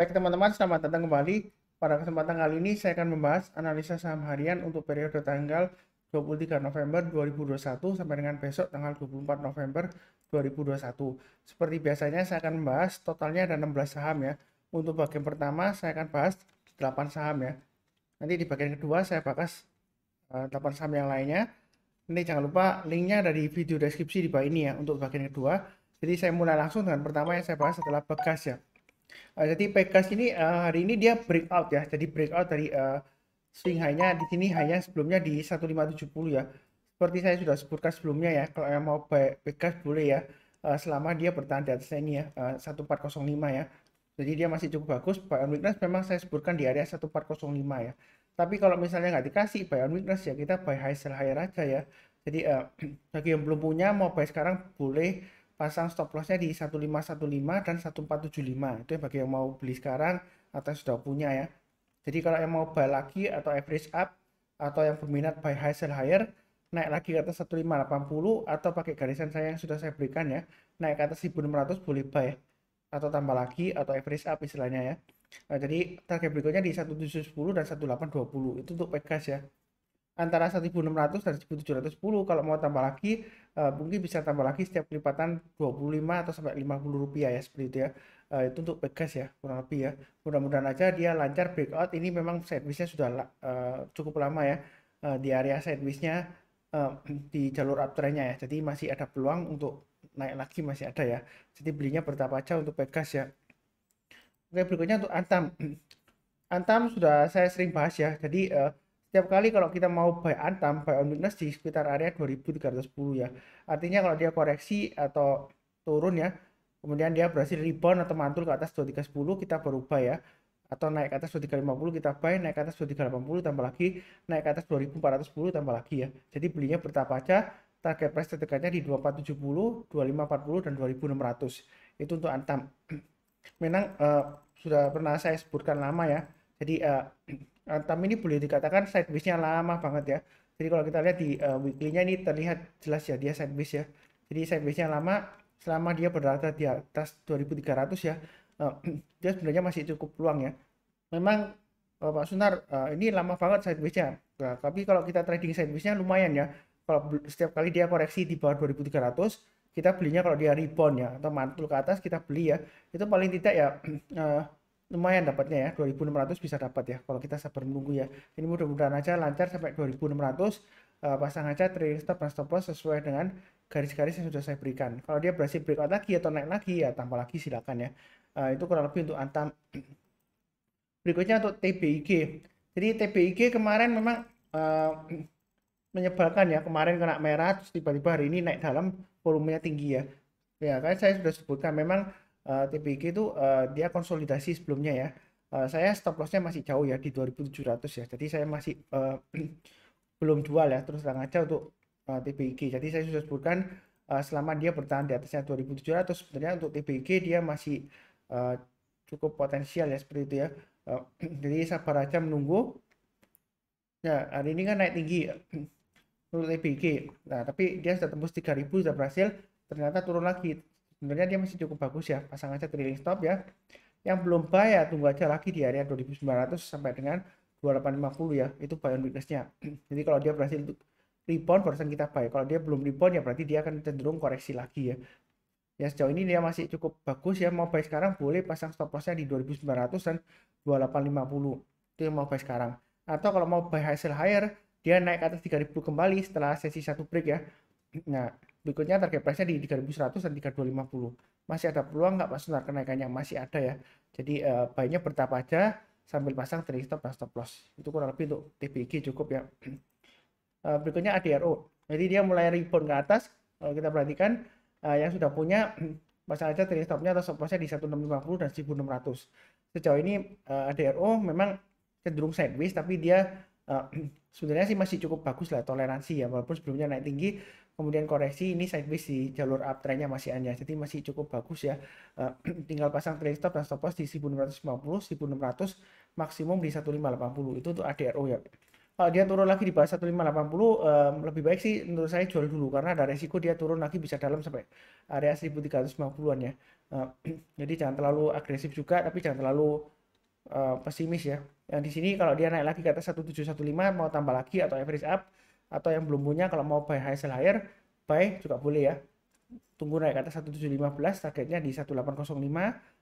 Baik teman-teman, selamat datang kembali. Pada kesempatan kali ini saya akan membahas analisa saham harian untuk periode tanggal 23 November 2021 sampai dengan besok tanggal 24 November 2021. Seperti biasanya saya akan membahas totalnya ada 16 saham ya. Untuk bagian pertama saya akan bahas 8 saham ya. Nanti di bagian kedua saya bahas 8 eh, saham yang lainnya. ini jangan lupa linknya ada di video deskripsi di bawah ini ya untuk bagian kedua. Jadi saya mulai langsung dengan pertama yang saya bahas setelah bekas ya Uh, jadi Pegas ini uh, eh, hari ini dia breakout ya. Jadi breakout dari uh, swing high-nya di sini hanya sebelumnya di 1570 ya. Seperti saya sudah sebutkan sebelumnya ya, kalau yang mau Pegas boleh ya. Uh, selama dia bertahan di atas ini ya, uh, 1405 ya. Jadi dia masih cukup bagus. Buy on weakness memang saya sebutkan di area 1405 ya. Tapi kalau misalnya nggak dikasih buy on weakness ya kita buy high sell higher aja ya. Jadi uh, bagi yang belum punya mau buy sekarang boleh pasang stop lossnya di 1515 dan 1475 itu yang bagi yang mau beli sekarang atau sudah punya ya jadi kalau yang mau buy lagi atau average up atau yang berminat buy high sell higher naik lagi ke atas 1580 atau pakai garisan saya yang sudah saya berikan ya naik ke atas 1600 boleh buy atau tambah lagi atau average up istilahnya ya nah, jadi target berikutnya di 1710 dan 1820 itu untuk Pegas ya antara 1600 dan 1710 kalau mau tambah lagi uh, mungkin bisa tambah lagi setiap lipatan 25 atau sampai 50 rupiah ya seperti itu ya uh, itu untuk Pegas ya kurang lebih ya mudah-mudahan aja dia lancar breakout ini memang servisnya sudah uh, cukup lama ya uh, di area servisnya uh, di jalur uptrendnya ya jadi masih ada peluang untuk naik lagi masih ada ya jadi belinya bertapa aja untuk Pegas ya oke berikutnya untuk Antam Antam sudah saya sering bahas ya jadi uh, setiap kali kalau kita mau buy antam buy on weakness di sekitar area 2310 ya artinya kalau dia koreksi atau turun ya kemudian dia berhasil rebound atau mantul ke atas 2310 kita berubah ya atau naik ke atas 2350 kita buy, naik ke atas 2380 tambah lagi, naik ke atas 2410 tambah lagi ya. Jadi belinya bertahap aja, target price terdekatnya di 2470, 2540 dan 2600. Itu untuk antam. Memang uh, sudah pernah saya sebutkan lama ya. Jadi uh, Antam eh, ini boleh dikatakan sideways-nya lama banget ya. Jadi kalau kita lihat di uh, weekly-nya ini terlihat jelas ya dia sideways ya. Jadi sideways-nya lama selama dia berada di atas 2300 ya. Uh, dia sebenarnya masih cukup peluang ya. Memang uh, Pak Sunar uh, ini lama banget sideways-nya. Nah, tapi kalau kita trading sideways-nya lumayan ya. Kalau setiap kali dia koreksi di bawah 2300 kita belinya kalau dia rebound ya atau mantul ke atas kita beli ya itu paling tidak ya uh, lumayan dapatnya ya 2600 bisa dapat ya kalau kita sabar menunggu ya ini mudah-mudahan aja lancar sampai 2600 uh, eh, pasang aja trading stop dan stop loss sesuai dengan garis-garis yang sudah saya berikan kalau dia berhasil breakout lagi atau naik lagi ya tambah lagi silakan ya uh, itu kurang lebih untuk antam berikutnya untuk TBIG jadi TBIG kemarin memang uh, menyebalkan ya kemarin kena merah tiba-tiba hari ini naik dalam volumenya tinggi ya ya kan saya sudah sebutkan memang Eh, TPG itu uh, dia konsolidasi sebelumnya ya. Uh, saya stop lossnya masih jauh ya di 2700 ya. Jadi saya masih uh, belum jual ya terus terang aja untuk uh, TPG. Jadi saya sudah sebutkan uh, selama dia bertahan di atasnya 2700 sebenarnya untuk TPG dia masih uh, cukup potensial ya seperti itu ya. Uh, jadi sabar aja menunggu. Ya, hari ini kan naik tinggi menurut TPG. Nah, tapi dia sudah tembus 3000 sudah berhasil, ternyata turun lagi sebenarnya dia masih cukup bagus ya pasang aja trailing stop ya yang belum buy ya tunggu aja lagi di area 2900 sampai dengan 2850 ya itu buy on weakness-nya jadi kalau dia berhasil rebound barusan kita buy kalau dia belum rebound ya berarti dia akan cenderung koreksi lagi ya ya sejauh ini dia masih cukup bagus ya mau buy sekarang boleh pasang stop lossnya di 2900 dan 2850 itu yang mau buy sekarang atau kalau mau buy hasil higher dia naik atas 3000 kembali setelah sesi satu break ya nah Berikutnya target price-nya di 3100 dan 3250. Masih ada peluang nggak Pak Sunar kenaikannya? Masih ada ya. Jadi uh, eh, baiknya bertahap aja sambil pasang trading stop dan stop loss. Itu kurang lebih untuk TPG cukup ya. Uh, berikutnya ADRO. Jadi dia mulai rebound ke atas. Kalau kita perhatikan uh, yang sudah punya pasang aja trading stopnya atau stop lossnya di 1650 dan 1600. Sejauh ini uh, ADRO memang cenderung sideways tapi dia uh, sebenarnya sih masih cukup bagus lah toleransi ya walaupun sebelumnya naik tinggi kemudian koreksi ini sideways di jalur uptrendnya masih anjir ya. jadi masih cukup bagus ya uh, tinggal pasang trailing stop dan stop loss di 1650 1600 maksimum di 1580 itu untuk ADRO ya kalau dia turun lagi di bawah 1580 um, eh, lebih baik sih menurut saya jual dulu karena ada resiko dia turun lagi bisa dalam sampai area 1350-an ya uh, jadi jangan terlalu agresif juga tapi jangan terlalu uh, pesimis ya yang di sini kalau dia naik lagi ke atas 1715 mau tambah lagi atau average up atau yang belum punya kalau mau buy high sell higher buy juga boleh ya tunggu naik ke atas 1715 targetnya di 1805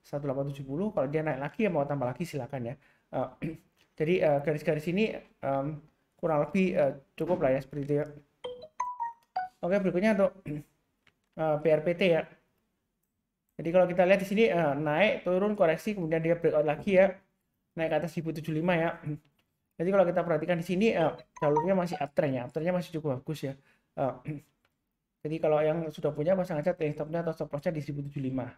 1870 kalau dia naik lagi ya mau tambah lagi silakan ya uh, jadi garis eh, garis-garis ini um, kurang lebih uh, cukup lah ya seperti itu ya oke berikutnya untuk uh, PRPT ya jadi kalau kita lihat di sini uh, naik turun koreksi kemudian dia breakout lagi ya naik ke atas 1075 ya Jadi kalau kita perhatikan di sini uh, jalurnya masih uptrend ya, uptrendnya masih cukup bagus ya. Uh, jadi kalau yang sudah punya pasang aja trailing stopnya atau stop lossnya di 1075.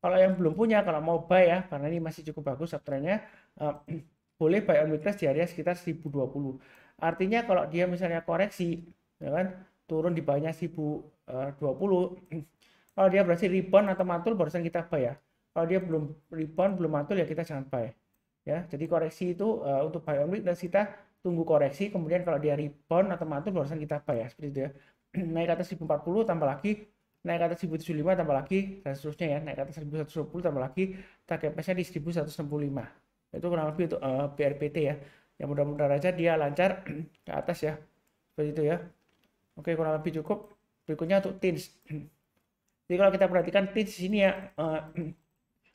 Kalau yang belum punya, kalau mau buy ya, karena ini masih cukup bagus uptrendnya, uh, boleh buy on weakness di area sekitar 1020. Artinya kalau dia misalnya koreksi, ya kan, turun di bawahnya 1020, kalau dia berhasil rebound atau matul barusan kita buy ya. Kalau dia belum rebound, belum matul ya kita jangan buy ya jadi koreksi itu uh, untuk buy on dan kita tunggu koreksi kemudian kalau dia rebound atau mantul barusan kita buy ya seperti itu ya naik ke atas 1040 tambah lagi naik ke atas 1075 tambah lagi dan seterusnya ya naik ke atas 1120 tambah lagi target price-nya di 1165 itu kurang lebih untuk uh, eh, BRPT ya yang mudah-mudahan aja dia lancar ke atas ya seperti itu ya oke kurang lebih cukup berikutnya untuk tins jadi kalau kita perhatikan tins sini ya uh,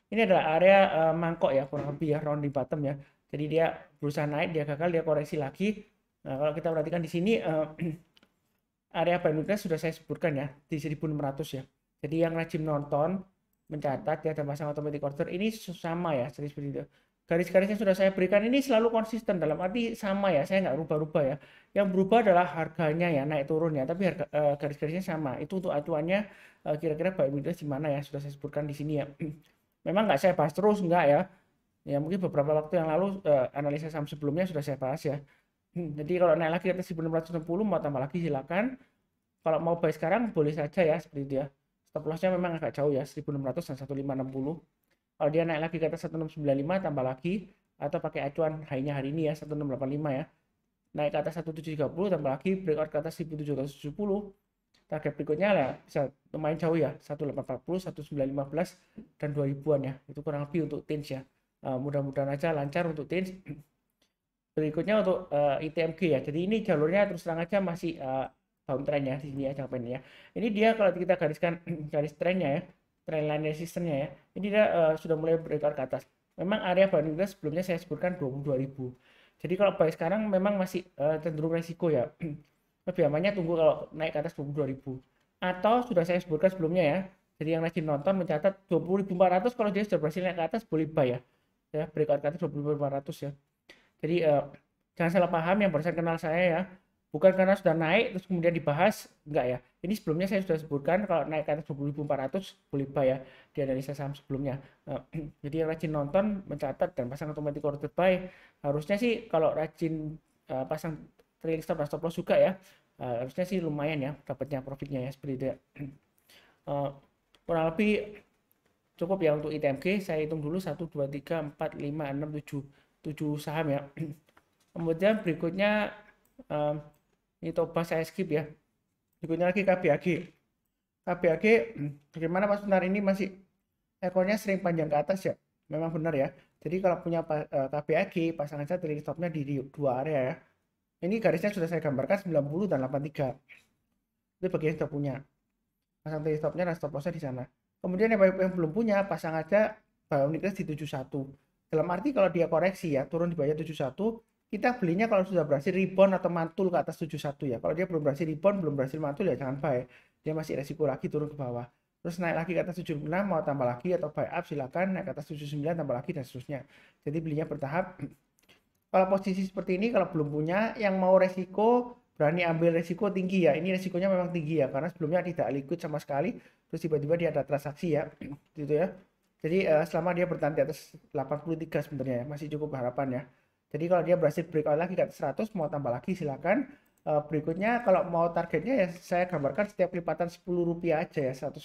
ini adalah area uh, mangkok ya kurang lebih ya rounding bottom ya. Jadi dia berusaha naik, dia gagal, dia koreksi lagi. Nah, kalau kita perhatikan di sini uh, area bandwidthnya sudah saya sebutkan ya di 1600 ya. Jadi yang rajin nonton mencatat ya dan pasang automatic order ini sama ya jadi seperti itu. garis garisnya sudah saya berikan ini selalu konsisten dalam arti sama ya, saya nggak rubah-rubah ya. Yang berubah adalah harganya ya naik turun ya, tapi harga uh, garis-garisnya sama. Itu untuk acuannya kira-kira uh, kira -kira mana ya sudah saya sebutkan di sini ya. memang nggak saya bahas terus nggak ya ya mungkin beberapa waktu yang lalu eh, analisa saham sebelumnya sudah saya bahas ya hmm, jadi kalau naik lagi ke 1660 mau tambah lagi silakan kalau mau buy sekarang boleh saja ya seperti dia stop lossnya memang agak jauh ya 1600 dan 1560 kalau dia naik lagi ke atas 1695 tambah lagi atau pakai acuan hanya hari ini ya 1685 ya naik ke atas 1730 tambah lagi breakout ke atas 1770 target berikutnya lah bisa lumayan jauh ya 1840 1915 dan 2000-an ya itu kurang lebih untuk teens ya uh, mudah-mudahan aja lancar untuk teens berikutnya untuk uh, eh, ITMG ya jadi ini jalurnya terus terang aja masih uh, eh, downtrend ya di sini ya jangka ya ini dia kalau kita gariskan garis trennya ya trend line resistance ya ini dia uh, sudah mulai breakout ke atas memang area banding kita sebelumnya saya sebutkan 22.000 jadi kalau baik sekarang memang masih uh, cenderung resiko ya lebih amannya tunggu kalau naik ke atas 20.000 atau sudah saya sebutkan sebelumnya ya jadi yang rajin nonton mencatat 20.400 kalau dia sudah berhasil naik ke atas boleh buy ya ya breakout ke atas 20.400 ya jadi uh, jangan salah paham yang barusan kenal saya ya bukan karena sudah naik terus kemudian dibahas enggak ya ini sebelumnya saya sudah sebutkan kalau naik ke atas 20.400 boleh buy ya di analisa saham sebelumnya uh, jadi yang rajin nonton mencatat dan pasang otomatis order buy harusnya sih kalau rajin uh, pasang trailing stop dan stop loss juga ya uh, harusnya sih lumayan ya dapatnya profitnya ya seperti itu ya. uh, kurang lebih cukup ya untuk ITMG saya hitung dulu 1 2 3 4 5 6 7 7 saham ya kemudian berikutnya uh, ini Toba saya skip ya berikutnya lagi KBAG KBAG bagaimana Mas Benar ini masih ekornya sering panjang ke atas ya memang benar ya jadi kalau punya KBAG pasangan saya trading stopnya di dua area ya ini garisnya sudah saya gambarkan 90 dan 83 itu bagian yang sudah punya pasang tadi stopnya dan stop lossnya di sana kemudian yang, yang belum punya pasang aja bawah on di 71 dalam arti kalau dia koreksi ya turun di bawah 71 kita belinya kalau sudah berhasil rebound atau mantul ke atas 71 ya kalau dia belum berhasil rebound belum berhasil mantul ya jangan buy dia masih resiko lagi turun ke bawah terus naik lagi ke atas 76 mau tambah lagi atau buy up silakan naik ke atas 79 tambah lagi dan seterusnya jadi belinya bertahap kalau posisi seperti ini kalau belum punya yang mau resiko berani ambil resiko tinggi ya ini resikonya memang tinggi ya karena sebelumnya tidak liquid sama sekali terus tiba-tiba dia ada transaksi ya gitu ya jadi uh, selama dia bertahan di atas 83 sebenarnya ya masih cukup harapan ya jadi kalau dia berhasil breakout lagi ke atas 100 mau tambah lagi silakan uh, berikutnya kalau mau targetnya ya saya gambarkan setiap lipatan 10 rupiah aja ya 110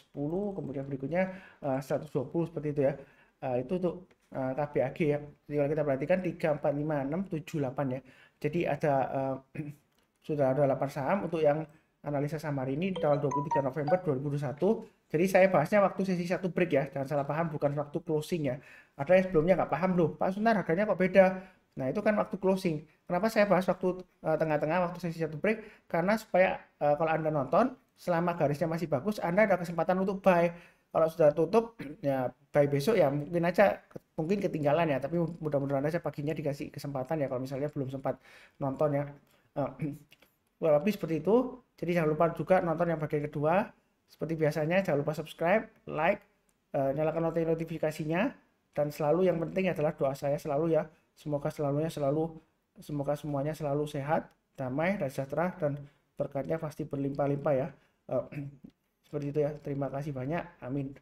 kemudian berikutnya eh, uh, 120 seperti itu ya uh, itu untuk tapi eh, KBAG ya. Jadi kalau kita perhatikan 3, 4, 5, 6, 7, 8 ya. Jadi ada uh, sudah ada 8 saham untuk yang analisa saham hari ini tanggal 23 November 2021. Jadi saya bahasnya waktu sesi satu break ya, jangan salah paham bukan waktu closing ya. Ada yang sebelumnya nggak paham loh, Pak Sunar harganya kok beda. Nah itu kan waktu closing. Kenapa saya bahas waktu eh, tengah-tengah uh, waktu sesi satu break? Karena supaya uh, kalau anda nonton selama garisnya masih bagus, anda ada kesempatan untuk buy kalau sudah tutup ya baik besok ya mungkin aja mungkin ketinggalan ya tapi mudah-mudahan aja paginya dikasih kesempatan ya kalau misalnya belum sempat nonton ya well, eh, lebih seperti itu jadi jangan lupa juga nonton yang bagian kedua seperti biasanya jangan lupa subscribe like uh, nyalakan notifikasinya dan selalu yang penting adalah doa saya selalu ya semoga selalunya selalu semoga semuanya selalu sehat damai dan sejahtera dan berkatnya pasti berlimpah-limpah ya uh, Seperti itu ya. Terima kasih banyak. Amin.